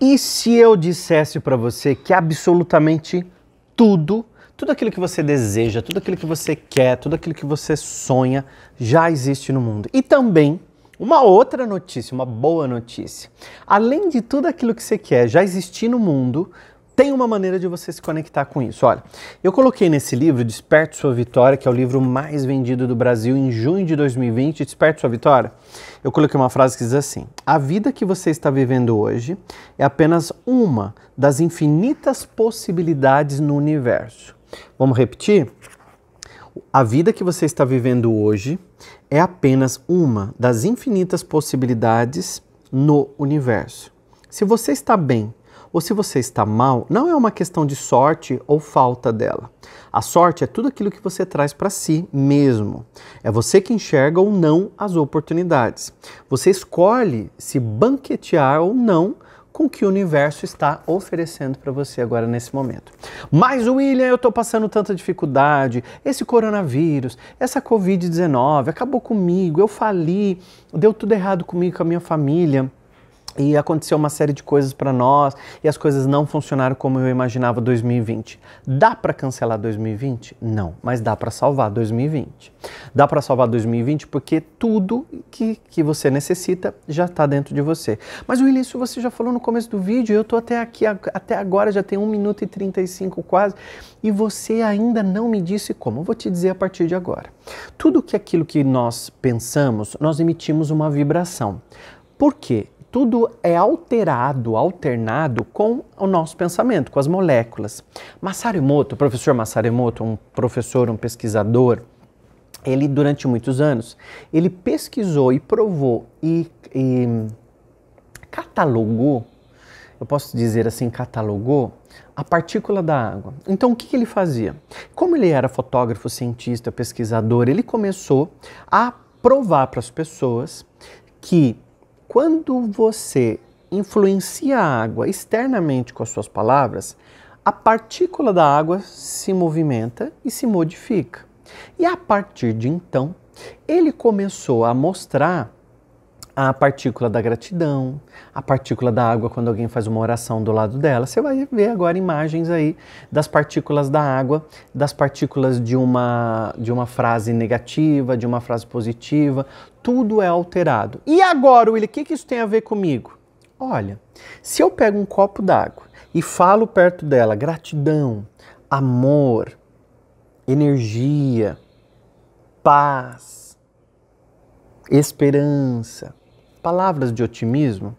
E se eu dissesse para você que absolutamente tudo, tudo aquilo que você deseja, tudo aquilo que você quer, tudo aquilo que você sonha já existe no mundo? E também uma outra notícia, uma boa notícia. Além de tudo aquilo que você quer já existir no mundo, tem uma maneira de você se conectar com isso. Olha, eu coloquei nesse livro Desperte Sua Vitória, que é o livro mais vendido do Brasil em junho de 2020, Desperte Sua Vitória. Eu coloquei uma frase que diz assim: A vida que você está vivendo hoje é apenas uma das infinitas possibilidades no universo. Vamos repetir? A vida que você está vivendo hoje é apenas uma das infinitas possibilidades no universo. Se você está bem, ou se você está mal, não é uma questão de sorte ou falta dela. A sorte é tudo aquilo que você traz para si mesmo. É você que enxerga ou não as oportunidades. Você escolhe se banquetear ou não com o que o universo está oferecendo para você agora nesse momento. Mas, William, eu estou passando tanta dificuldade, esse coronavírus, essa Covid-19 acabou comigo, eu fali, deu tudo errado comigo, com a minha família e aconteceu uma série de coisas para nós e as coisas não funcionaram como eu imaginava 2020. Dá para cancelar 2020? Não, mas dá para salvar 2020. Dá para salvar 2020 porque tudo que, que você necessita já está dentro de você. Mas o isso você já falou no começo do vídeo, eu estou até aqui, até agora já tem 1 minuto e 35 quase, e você ainda não me disse como. Eu vou te dizer a partir de agora. Tudo que aquilo que nós pensamos, nós emitimos uma vibração. Por quê? tudo é alterado, alternado com o nosso pensamento, com as moléculas. Masaru Emoto, professor Masaru Emoto, um professor, um pesquisador, ele durante muitos anos, ele pesquisou e provou e, e catalogou, eu posso dizer assim, catalogou a partícula da água. Então, o que, que, ele fazia? Como ele era fotógrafo, cientista, pesquisador, ele começou a provar para as pessoas que quando você influencia a água externamente com as suas palavras, a partícula da água se movimenta e se modifica. E a partir de então, ele começou a mostrar a partícula da gratidão, a partícula da água quando alguém faz uma oração do lado dela. Você vai ver agora imagens aí das partículas da água, das partículas de uma, de uma frase negativa, de uma frase positiva. Tudo é alterado. E agora, Willy, o que, que isso tem a ver comigo? Olha, se eu pego um copo d'água e falo perto dela gratidão, amor, energia, paz, esperança, palavras de otimismo,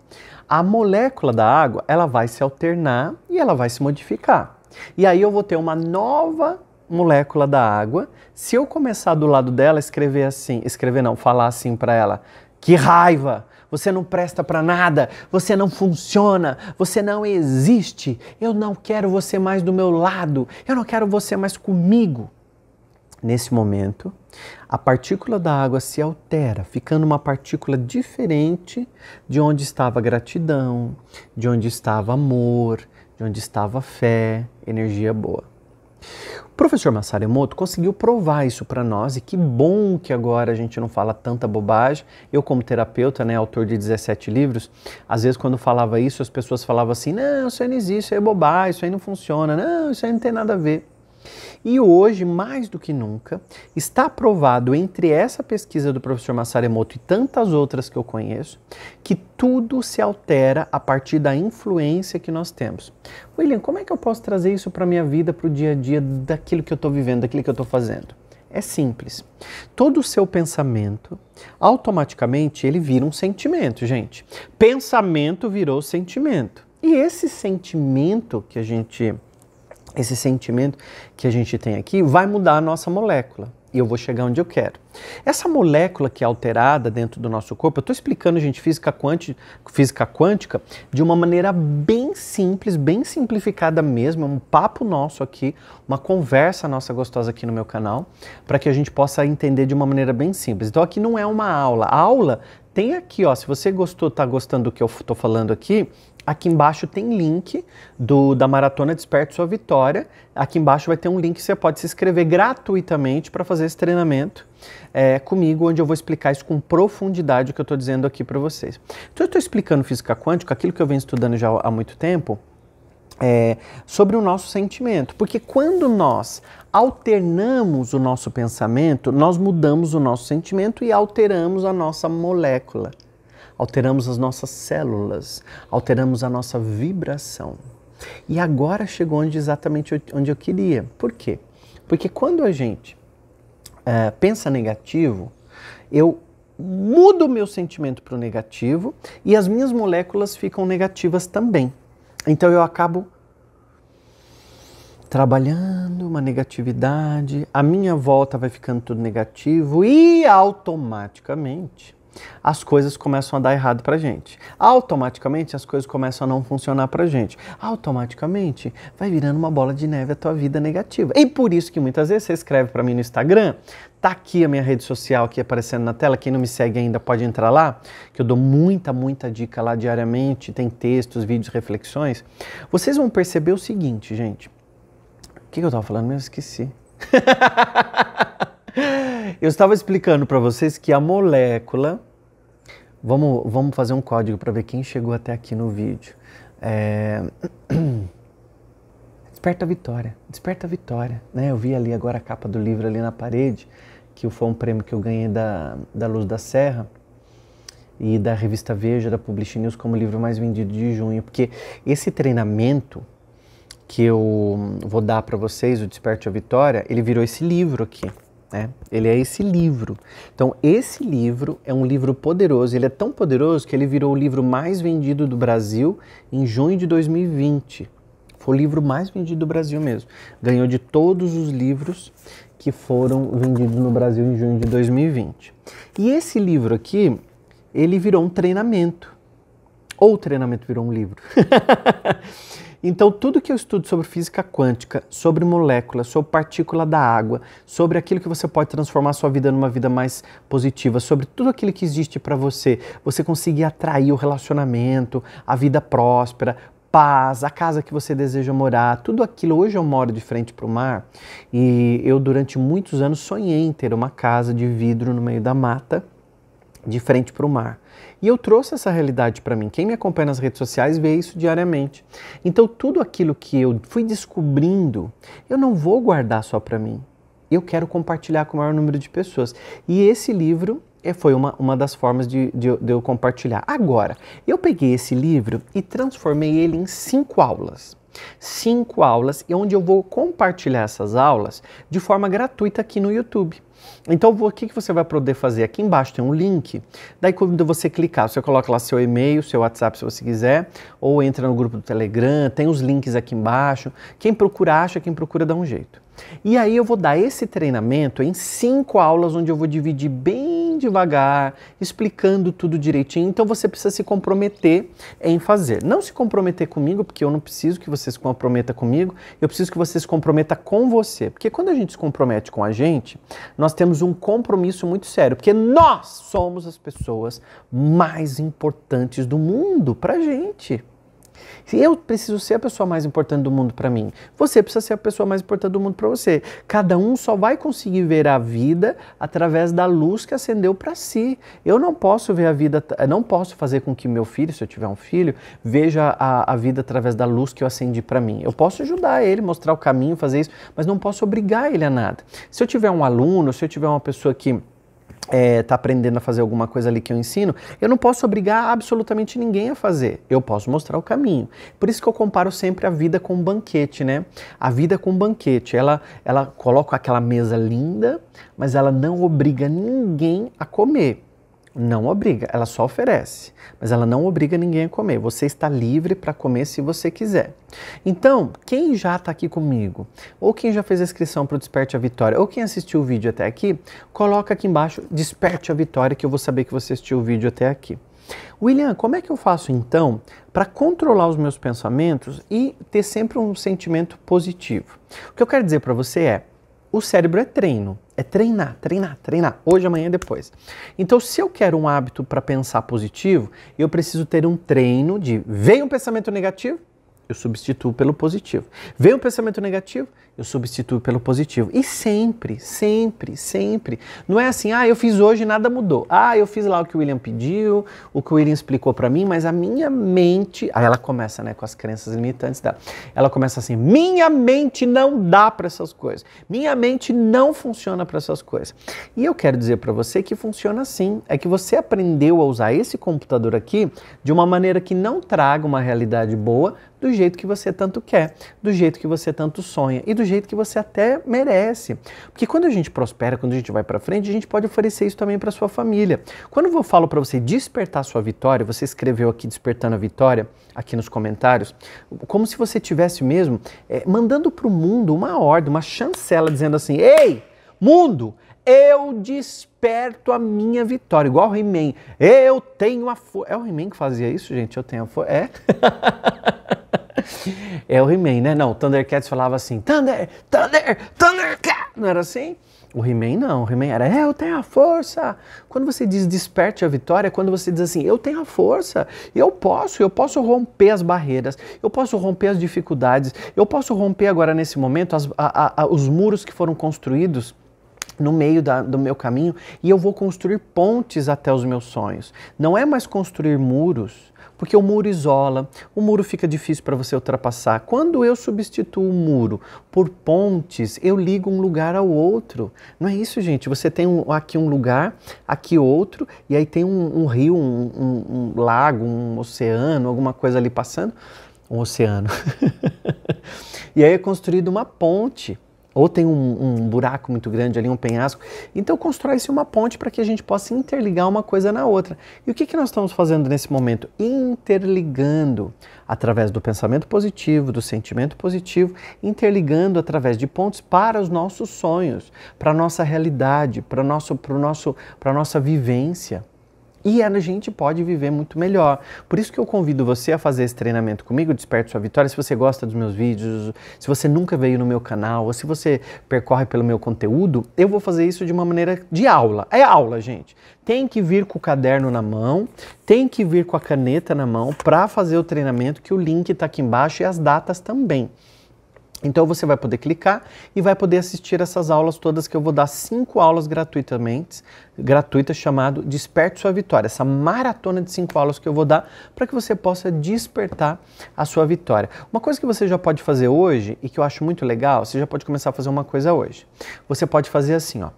a molécula da água ela vai se alternar e ela vai se modificar. E aí eu vou ter uma nova molécula da água. Se eu começar do lado dela escrever assim, escrever não, falar assim para ela, que raiva! Você não presta para nada, você não funciona, você não existe. Eu não quero você mais do meu lado, eu não quero você mais comigo. Nesse momento, a partícula da água se altera, ficando uma partícula diferente de onde estava gratidão, de onde estava amor, de onde estava fé, energia boa. O professor Masaru Emoto conseguiu provar isso para nós e que bom que agora a gente não fala tanta bobagem. Eu como terapeuta, né, autor de 17 livros, às vezes quando falava isso, as pessoas falavam assim: "Não, isso aí não existe, isso aí é bobagem, isso aí não funciona. Não, isso aí não tem nada a ver". E hoje, mais do que nunca, está provado entre essa pesquisa do professor Massaremoto e tantas outras que eu conheço, que tudo se altera a partir da influência que nós temos. William, como é que eu posso trazer isso para a minha vida, para o dia a dia daquilo que eu estou vivendo, daquilo que eu estou fazendo? É simples. Todo o seu pensamento, automaticamente, ele vira um sentimento, gente. Pensamento virou sentimento. E esse sentimento que a gente esse sentimento que a gente tem aqui vai mudar a nossa molécula e eu vou chegar onde eu quero. Essa molécula que é alterada dentro do nosso corpo, eu estou explicando, gente, física quântica, física quântica de uma maneira bem simples, bem simplificada mesmo. É um papo nosso aqui, uma conversa nossa gostosa aqui no meu canal, para que a gente possa entender de uma maneira bem simples. Então aqui não é uma aula. A aula tem aqui, ó. Se você gostou, tá gostando do que eu estou falando aqui, Aqui embaixo tem link do, da Maratona desperto Sua Vitória. Aqui embaixo vai ter um link que você pode se inscrever gratuitamente para fazer esse treinamento é, comigo, onde eu vou explicar isso com profundidade o que eu estou dizendo aqui para vocês. Então eu estou explicando física quântica, aquilo que eu venho estudando já há muito tempo, é, sobre o nosso sentimento. Porque quando nós alternamos o nosso pensamento, nós mudamos o nosso sentimento e alteramos a nossa molécula alteramos as nossas células, alteramos a nossa vibração. E agora chegou onde exatamente onde eu queria. Por quê? Porque quando a gente é, pensa negativo, eu mudo o meu sentimento para o negativo e as minhas moléculas ficam negativas também. Então eu acabo trabalhando uma negatividade, a minha volta vai ficando tudo negativo e automaticamente as coisas começam a dar errado para gente. Automaticamente as coisas começam a não funcionar para gente. Automaticamente vai virando uma bola de neve a tua vida negativa. E por isso que muitas vezes você escreve para mim no Instagram, tá aqui a minha rede social aqui aparecendo na tela. Quem não me segue ainda pode entrar lá, que eu dou muita, muita dica lá diariamente. Tem textos, vídeos, reflexões. Vocês vão perceber o seguinte, gente. O que eu estava falando? Eu esqueci. Eu estava explicando para vocês que a molécula. Vamos, vamos fazer um código para ver quem chegou até aqui no vídeo. É... Desperta a vitória, desperta a vitória. Né? Eu vi ali agora a capa do livro ali na parede, que foi um prêmio que eu ganhei da, da Luz da Serra e da revista Veja, da Publish News, como livro mais vendido de junho. Porque esse treinamento que eu vou dar para vocês, o Desperte a Vitória, ele virou esse livro aqui. Né? Ele é esse livro. Então, esse livro é um livro poderoso. Ele é tão poderoso que ele virou o livro mais vendido do Brasil em junho de 2020. Foi o livro mais vendido do Brasil mesmo. Ganhou de todos os livros que foram vendidos no Brasil em junho de 2020. E esse livro aqui, ele virou um treinamento. Ou o treinamento virou um livro. Então, tudo que eu estudo sobre física quântica, sobre moléculas, sobre partícula da água, sobre aquilo que você pode transformar sua vida numa vida mais positiva, sobre tudo aquilo que existe para você, você conseguir atrair o relacionamento, a vida próspera, paz, a casa que você deseja morar, tudo aquilo. Hoje eu moro de frente para o mar e eu, durante muitos anos, sonhei em ter uma casa de vidro no meio da mata, de frente para o mar. E eu trouxe essa realidade para mim. Quem me acompanha nas redes sociais vê isso diariamente. Então, tudo aquilo que eu fui descobrindo, eu não vou guardar só para mim. Eu quero compartilhar com o maior número de pessoas. E esse livro eh, foi uma, uma das formas de, de, de eu compartilhar. Agora, eu peguei esse livro e transformei ele em cinco aulas cinco aulas e onde eu vou compartilhar essas aulas de forma gratuita aqui no YouTube. Então, o que, que você vai poder fazer? Aqui embaixo tem um link. Daí, quando você clicar, você coloca lá seu e-mail, seu WhatsApp, se você quiser, ou entra no grupo do Telegram, tem os links aqui embaixo. Quem procura, acha, quem procura, dá um jeito. E aí, eu vou dar esse treinamento em cinco aulas, onde eu vou dividir bem devagar, explicando tudo direitinho. Então você precisa se comprometer em fazer. Não se comprometer comigo, porque eu não preciso que você se comprometa comigo, eu preciso que você se comprometa com você. Porque quando a gente se compromete com a gente, nós temos um compromisso muito sério, porque nós somos as pessoas mais importantes do mundo pra gente. Eu preciso ser a pessoa mais importante do mundo para mim. Você precisa ser a pessoa mais importante do mundo para você. Cada um só vai conseguir ver a vida através da luz que acendeu para si. Eu não posso ver a vida, não posso fazer com que meu filho, se eu tiver um filho, veja a, a vida através da luz que eu acendi para mim. Eu posso ajudar ele, mostrar o caminho, fazer isso, mas não posso obrigar ele a nada. Se eu tiver um aluno, se eu tiver uma pessoa que é, tá aprendendo a fazer alguma coisa ali que eu ensino, eu não posso obrigar absolutamente ninguém a fazer. Eu posso mostrar o caminho. Por isso que eu comparo sempre a vida com um banquete, né? A vida com um banquete. Ela, ela coloca aquela mesa linda, mas ela não obriga ninguém a comer não obriga, ela só oferece, mas ela não obriga ninguém a comer. Você está livre para comer se você quiser. Então, quem já está aqui comigo, ou quem já fez a inscrição para o Desperte a Vitória, ou quem assistiu o vídeo até aqui, coloca aqui embaixo Desperte a Vitória que eu vou saber que você assistiu o vídeo até aqui. William, como é que eu faço então para controlar os meus pensamentos e ter sempre um sentimento positivo? O que eu quero dizer para você é o cérebro é treino, é treinar, treinar, treinar, hoje, amanhã, depois. Então, se eu quero um hábito para pensar positivo, eu preciso ter um treino de vem um pensamento negativo, eu substituo pelo positivo. Vem um pensamento negativo, eu substituo pelo positivo. E sempre, sempre, sempre. Não é assim, ah, eu fiz hoje e nada mudou. Ah, eu fiz lá o que o William pediu, o que o William explicou para mim, mas a minha mente. Aí ela começa, né, com as crenças limitantes dela. Ela começa assim: minha mente não dá para essas coisas. Minha mente não funciona para essas coisas. E eu quero dizer para você que funciona assim. É que você aprendeu a usar esse computador aqui de uma maneira que não traga uma realidade boa do jeito que você tanto quer, do jeito que você tanto sonha e do jeito que você até merece. Porque quando a gente prospera, quando a gente vai para frente, a gente pode oferecer isso também para sua família. Quando eu falo para você despertar sua vitória, você escreveu aqui despertando a vitória aqui nos comentários, como se você tivesse mesmo é, mandando para o mundo uma ordem, uma chancela dizendo assim: "Ei, mundo, eu desperto a minha vitória, igual o He-Man. Eu tenho a força. É o He-Man que fazia isso, gente? Eu tenho a força. É? é o He-Man, né? Não, o Thundercats falava assim, Thunder, Thunder, Thundercat! Não era assim? O He-Man não, o He-Man era, é, eu tenho a força. Quando você diz desperte a vitória, é quando você diz assim, eu tenho a força, eu posso, eu posso romper as barreiras, eu posso romper as dificuldades, eu posso romper agora nesse momento as, a, a, os muros que foram construídos no meio da, do meu caminho e eu vou construir pontes até os meus sonhos. Não é mais construir muros, porque o muro isola, o muro fica difícil para você ultrapassar. Quando eu substituo o muro por pontes, eu ligo um lugar ao outro. Não é isso, gente. Você tem um, aqui um lugar, aqui outro, e aí tem um, um rio, um, um lago, um oceano, alguma coisa ali passando. Um oceano. e aí é construída uma ponte ou tem um, um, buraco muito grande ali, um penhasco. Então constrói-se uma ponte para que a gente possa interligar uma coisa na outra. E o que, que nós estamos fazendo nesse momento? Interligando através do pensamento positivo, do sentimento positivo, interligando através de pontos para os nossos sonhos, para a nossa realidade, para nosso, para nosso, para a nossa vivência e é, a gente pode viver muito melhor. Por isso que eu convido você a fazer esse treinamento comigo, Desperto Sua Vitória. Se você gosta dos meus vídeos, se você nunca veio no meu canal, ou se você percorre pelo meu conteúdo, eu vou fazer isso de uma maneira de aula. É aula, gente. Tem que vir com o caderno na mão, tem que vir com a caneta na mão para fazer o treinamento, que o link está aqui embaixo e as datas também. Então você vai poder clicar e vai poder assistir essas aulas todas que eu vou dar cinco aulas gratuitamente, gratuitas chamado Desperte sua vitória, essa maratona de cinco aulas que eu vou dar para que você possa despertar a sua vitória. Uma coisa que você já pode fazer hoje e que eu acho muito legal, você já pode começar a fazer uma coisa hoje. Você pode fazer assim, ó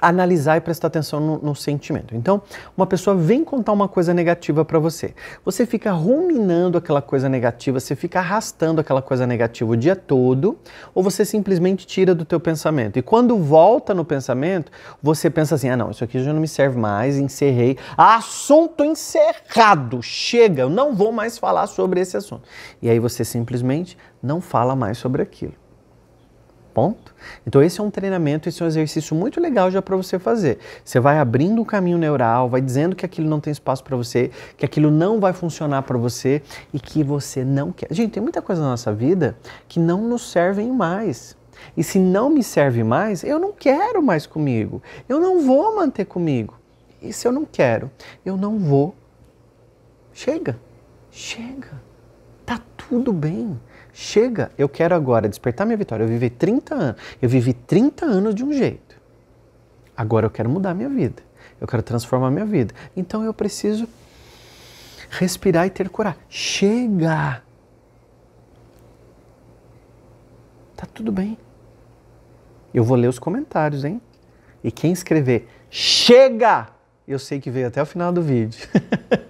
analisar e prestar atenção no, no sentimento. Então, uma pessoa vem contar uma coisa negativa para você. Você fica ruminando aquela coisa negativa, você fica arrastando aquela coisa negativa o dia todo, ou você simplesmente tira do teu pensamento. E quando volta no pensamento, você pensa assim: "Ah, não, isso aqui já não me serve mais, encerrei. Assunto encerrado. Chega, eu não vou mais falar sobre esse assunto". E aí você simplesmente não fala mais sobre aquilo. Ponto. Então esse é um treinamento, esse é um exercício muito legal já para você fazer. Você vai abrindo um caminho neural, vai dizendo que aquilo não tem espaço para você, que aquilo não vai funcionar para você e que você não quer. Gente, tem muita coisa na nossa vida que não nos servem mais. E se não me serve mais, eu não quero mais comigo. Eu não vou manter comigo. E se eu não quero, eu não vou. Chega. Chega. Tá tudo bem. Chega, eu quero agora despertar minha vitória. Eu vivi 30 anos. Eu vivi 30 anos de um jeito. Agora eu quero mudar minha vida. Eu quero transformar minha vida. Então eu preciso respirar e ter coragem. Chega! Tá tudo bem. Eu vou ler os comentários, hein? E quem escrever chega, eu sei que veio até o final do vídeo.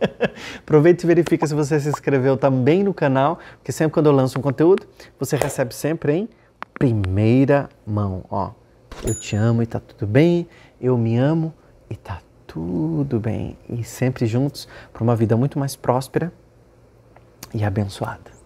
Aproveita e verifica se você se inscreveu também no canal, porque sempre quando eu lanço um conteúdo, você recebe sempre em primeira mão. Ó, eu te amo e tá tudo bem, eu me amo e tá tudo bem. E sempre juntos para uma vida muito mais próspera e abençoada.